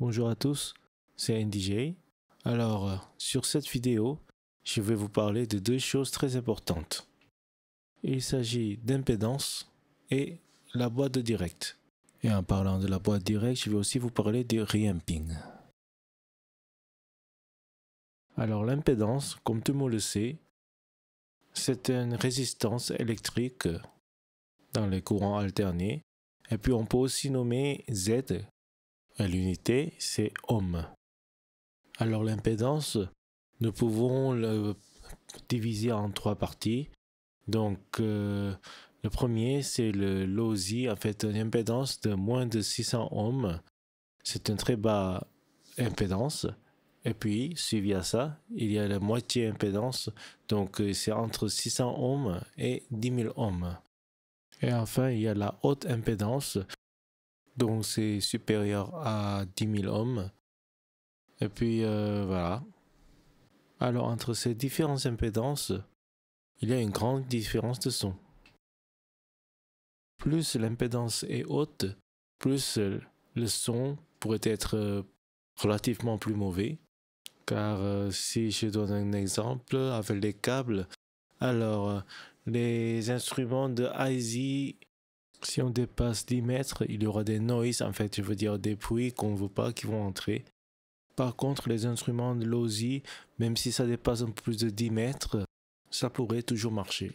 Bonjour à tous, c'est NDJ. Alors, euh, sur cette vidéo, je vais vous parler de deux choses très importantes. Il s'agit d'impédance et la boîte directe. Et en parlant de la boîte directe, je vais aussi vous parler du reamping. Alors l'impédance, comme tout le monde le sait, c'est une résistance électrique dans les courants alternés. Et puis on peut aussi nommer Z l'unité, c'est ohm. Alors l'impédance, nous pouvons le diviser en trois parties. Donc euh, le premier, c'est le losi, en fait une impédance de moins de 600 ohms. C'est une très bas impédance. Et puis, suivi à ça, il y a la moitié impédance, donc euh, c'est entre 600 ohms et 10 000 ohms. Et enfin, il y a la haute impédance, donc c'est supérieur à 10 000 ohms. Et puis euh, voilà. Alors entre ces différentes impédances, il y a une grande différence de son. Plus l'impédance est haute, plus le son pourrait être euh, relativement plus mauvais. Car euh, si je donne un exemple avec les câbles, alors les instruments de IZ si on dépasse 10 mètres, il y aura des noises, en fait, je veux dire des bruits qu'on ne veut pas qui vont entrer. Par contre, les instruments de l'OSI, même si ça dépasse un peu plus de 10 mètres, ça pourrait toujours marcher.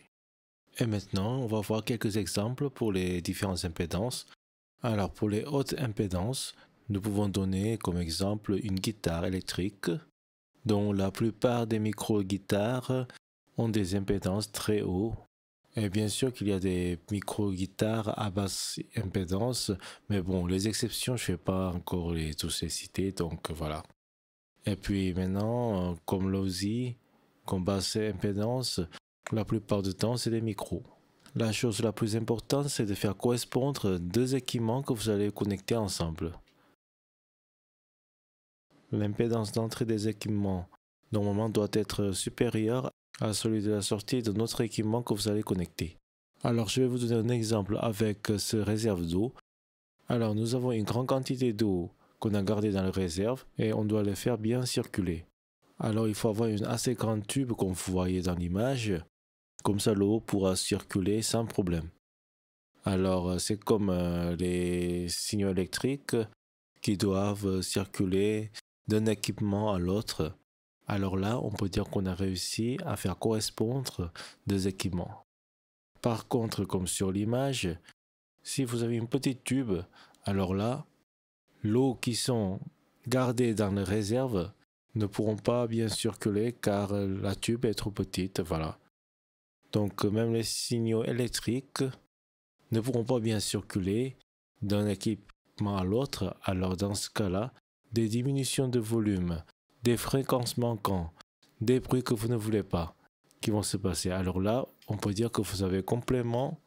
Et maintenant, on va voir quelques exemples pour les différentes impédances. Alors, pour les hautes impédances, nous pouvons donner comme exemple une guitare électrique, dont la plupart des micro-guitares ont des impédances très hautes, et bien sûr qu'il y a des micro-guitares à basse impédance, mais bon, les exceptions, je ne vais pas encore les, tous les citer, donc voilà. Et puis maintenant, euh, comme l'OSI, comme basse impédance, la plupart du temps, c'est des micros. La chose la plus importante, c'est de faire correspondre deux équipements que vous allez connecter ensemble. L'impédance d'entrée des équipements normalement doit être supérieure à celui de la sortie de notre équipement que vous allez connecter. Alors je vais vous donner un exemple avec ce réserve d'eau. Alors nous avons une grande quantité d'eau qu'on a gardée dans la réserve et on doit la faire bien circuler. Alors il faut avoir une assez grande tube comme vous voyez dans l'image. Comme ça l'eau pourra circuler sans problème. Alors c'est comme euh, les signaux électriques qui doivent circuler d'un équipement à l'autre alors là, on peut dire qu'on a réussi à faire correspondre deux équipements. Par contre, comme sur l'image, si vous avez une petite tube, alors là, l'eau qui sont gardées dans les réserves ne pourront pas bien circuler car la tube est trop petite, voilà. Donc même les signaux électriques ne pourront pas bien circuler d'un équipement à l'autre, alors dans ce cas-là, des diminutions de volume des fréquences manquantes, des bruits que vous ne voulez pas qui vont se passer. Alors là, on peut dire que vous avez complètement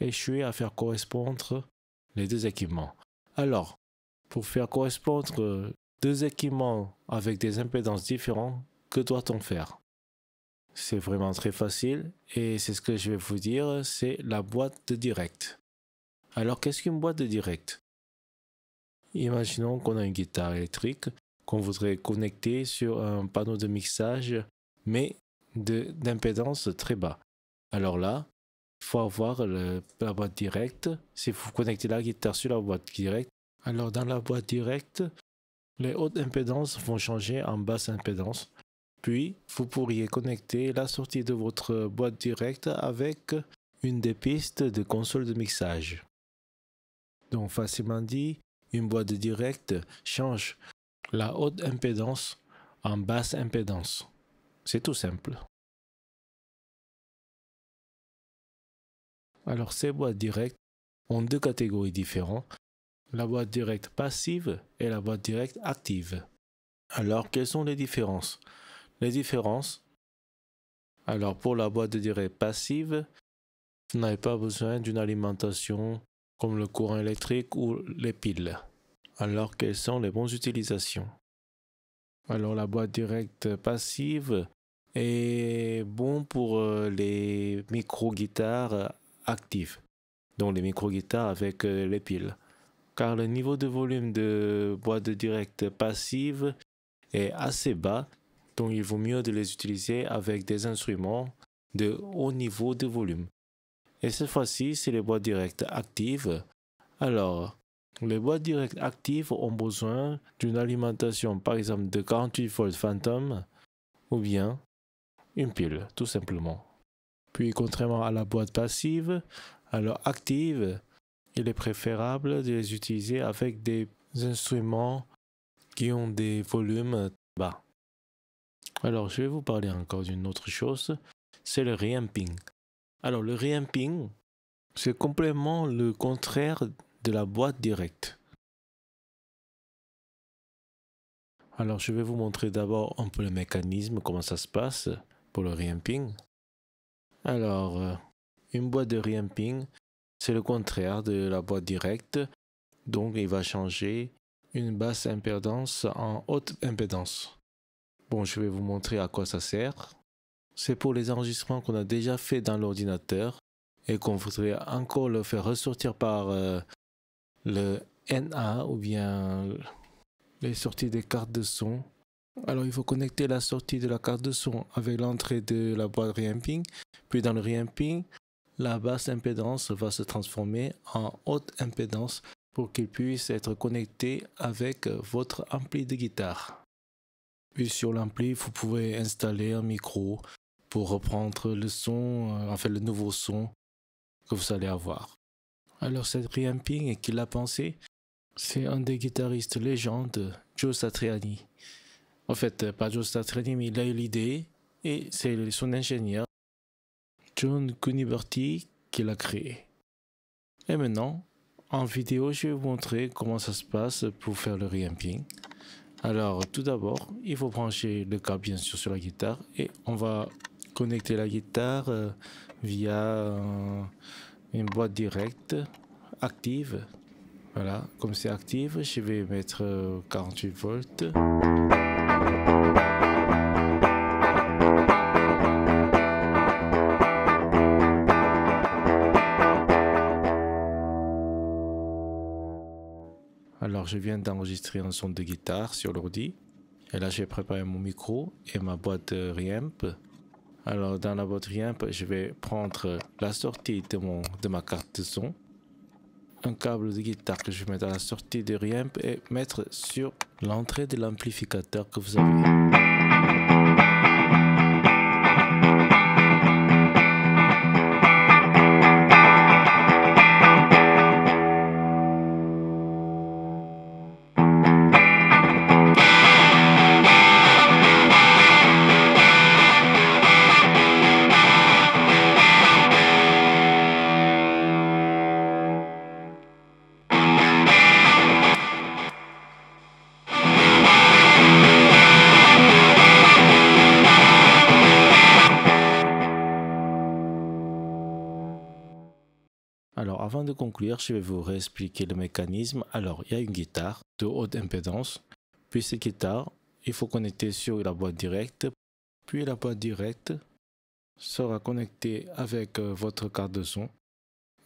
échoué à faire correspondre les deux équipements. Alors, pour faire correspondre deux équipements avec des impédances différentes, que doit-on faire C'est vraiment très facile et c'est ce que je vais vous dire, c'est la boîte de direct. Alors qu'est-ce qu'une boîte de direct Imaginons qu'on a une guitare électrique qu'on voudrait connecter sur un panneau de mixage, mais d'impédance très bas. Alors là, il faut avoir la boîte directe. Si vous connectez la guitare sur la boîte directe, alors dans la boîte directe, les hautes impédances vont changer en basse impédance. Puis, vous pourriez connecter la sortie de votre boîte directe avec une des pistes de console de mixage. Donc, facilement dit, une boîte directe change la haute impédance en basse impédance. C'est tout simple. Alors ces boîtes directes ont deux catégories différentes, la boîte directe passive et la boîte directe active. Alors quelles sont les différences Les différences, alors pour la boîte directe passive, vous n'avez pas besoin d'une alimentation comme le courant électrique ou les piles alors quelles sont les bonnes utilisations. Alors la boîte directe passive est bon pour euh, les micro-guitares actives, donc les micro-guitares avec euh, les piles, car le niveau de volume de boîte directe passive est assez bas, donc il vaut mieux de les utiliser avec des instruments de haut niveau de volume. Et cette fois-ci, c'est les boîtes directes actives. Alors, les boîtes directes actives ont besoin d'une alimentation par exemple de 48 volts phantom ou bien une pile tout simplement. Puis contrairement à la boîte passive, alors active, il est préférable de les utiliser avec des instruments qui ont des volumes bas. Alors je vais vous parler encore d'une autre chose, c'est le reamping. Alors le reamping, c'est complètement le contraire de la boîte directe. Alors je vais vous montrer d'abord un peu le mécanisme, comment ça se passe pour le reamping Alors, euh, une boîte de reamping c'est le contraire de la boîte directe. Donc il va changer une basse impédance en haute impédance. Bon, je vais vous montrer à quoi ça sert. C'est pour les enregistrements qu'on a déjà fait dans l'ordinateur et qu'on voudrait encore le faire ressortir par euh, le NA ou bien les sorties des cartes de son. Alors il faut connecter la sortie de la carte de son avec l'entrée de la boîte reamping. Puis dans le reamping, la basse impédance va se transformer en haute impédance pour qu'il puisse être connecté avec votre ampli de guitare. Puis sur l'ampli, vous pouvez installer un micro pour reprendre le son, euh, enfin le nouveau son que vous allez avoir. Alors cette reamping qui l'a pensé, c'est un des guitaristes légendes, Joe Satriani. En fait, pas Joe Satriani, mais il a eu l'idée et c'est son ingénieur, John Cuniberti, qui l'a créé. Et maintenant, en vidéo, je vais vous montrer comment ça se passe pour faire le reamping. Alors, tout d'abord, il faut brancher le câble bien sûr sur la guitare et on va connecter la guitare euh, via une boîte directe active. Voilà, comme c'est active, je vais mettre 48 euh, volts. Alors je viens d'enregistrer un son de guitare sur l'ordi. Et là j'ai préparé mon micro et ma boîte euh, Reamp. Alors, dans la boîte riMP je vais prendre la sortie de, de ma carte son, un câble de guitare que je vais mettre à la sortie de riMP et mettre sur l'entrée de l'amplificateur que vous avez. Avant de conclure, je vais vous réexpliquer le mécanisme. Alors, il y a une guitare de haute impédance. Puis cette guitare, il faut connecter sur la boîte directe. Puis la boîte directe sera connectée avec euh, votre carte de son.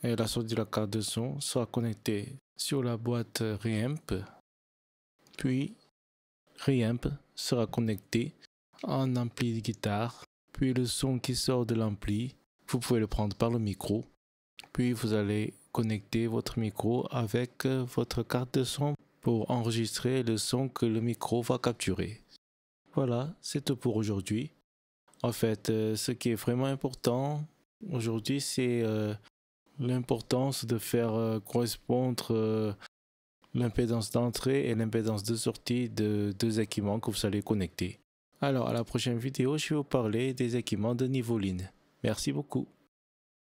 Et la sortie de la carte de son sera connectée sur la boîte euh, Reamp. Puis Reamp sera connecté en ampli de guitare. Puis le son qui sort de l'ampli, vous pouvez le prendre par le micro. Puis vous allez connectez votre micro avec euh, votre carte de son pour enregistrer le son que le micro va capturer. Voilà, c'est tout pour aujourd'hui. En fait, euh, ce qui est vraiment important aujourd'hui, c'est euh, l'importance de faire correspondre l'impédance d'entrée et l'impédance de sortie de deux équipements que vous allez connecter. Alors, à la prochaine vidéo, je vais vous parler des équipements de niveau ligne. Merci beaucoup.